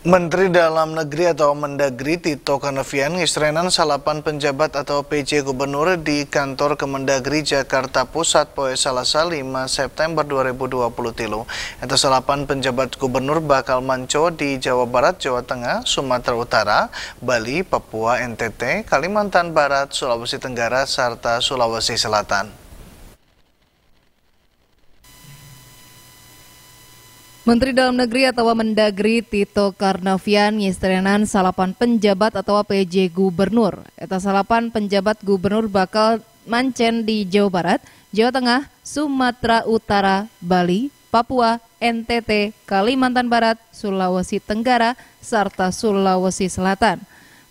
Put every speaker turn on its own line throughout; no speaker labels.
Menteri Dalam Negeri atau Mendagri Tito Karnavian ngisrenan salapan penjabat atau PJ Gubernur di kantor Kemendagri Jakarta Pusat poe Salasa 5 September 2020 Itu salapan penjabat gubernur bakal manco di Jawa Barat, Jawa Tengah, Sumatera Utara, Bali, Papua, NTT, Kalimantan Barat, Sulawesi Tenggara, serta Sulawesi Selatan.
Menteri Dalam Negeri atau Mendagri Tito Karnavian ngistrenan salapan penjabat atau PJ Gubernur. Eta salapan penjabat gubernur bakal mancen di Jawa Barat, Jawa Tengah, Sumatera Utara, Bali, Papua, NTT, Kalimantan Barat, Sulawesi Tenggara, serta Sulawesi Selatan.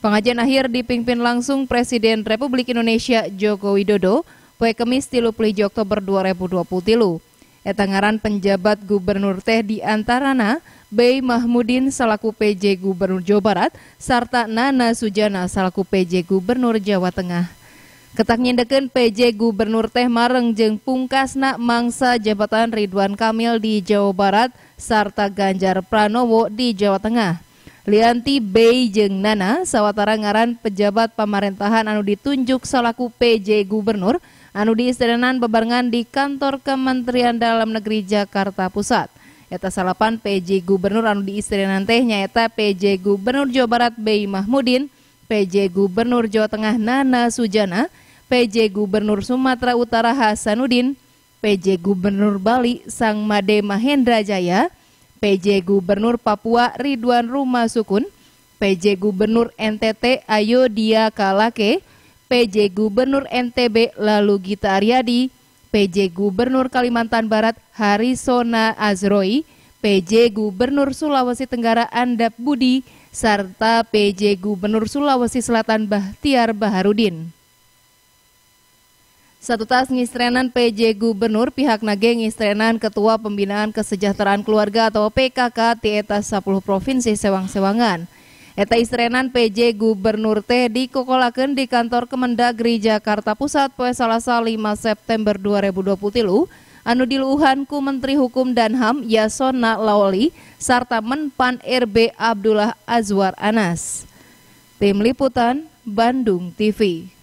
Pengajian akhir dipimpin langsung Presiden Republik Indonesia Joko Widodo, pekemis Kemis 30 Oktober 2020 Etangaran penjabat gubernur teh di antarana Bey Mahmudin selaku PJ Gubernur Jawa Barat serta Nana Sujana selaku PJ Gubernur Jawa Tengah. Ketak nyindekeun PJ Gubernur teh mareng pungkas pungkasna mangsa jabatan Ridwan Kamil di Jawa Barat serta Ganjar Pranowo di Jawa Tengah. Lianti Bey jeng Nana sawatara ngaran pejabat pemerintahan anu ditunjuk selaku PJ Gubernur anu diistirahatkan bebarengan di kantor Kementerian Dalam Negeri Jakarta Pusat. Eta salapan PJ Gubernur anu diistirahatkan tehnya eta PJ Gubernur Jawa Barat Bey Mahmudin, PJ Gubernur Jawa Tengah Nana Sujana, PJ Gubernur Sumatera Utara Hasanuddin, PJ Gubernur Bali Sang Made Mahendra Jaya, PJ Gubernur Papua Ridwan Rumah Sukun, PJ Gubernur NTT Ayo Dia Kalake, PJ Gubernur NTB lalu Gita Aryadi, PJ Gubernur Kalimantan Barat Harisona Azroi, PJ Gubernur Sulawesi Tenggara Andap Budi, serta PJ Gubernur Sulawesi Selatan Bahtiar Baharudin. Satu tas ngistrenan PJ Gubernur pihak nage ngistrenan Ketua Pembinaan Kesejahteraan Keluarga atau PKK Tieta 10 Provinsi Sewang-Sewangan. Eta istrenan PJ Gubernur teh Kokolaken di kantor Kemendagri Jakarta Pusat poe Salasa 5 September 2020 anu diluhanku Menteri Hukum dan HAM Yasona Lawli serta Menpan RB Abdullah Azwar Anas. Tim Liputan Bandung TV.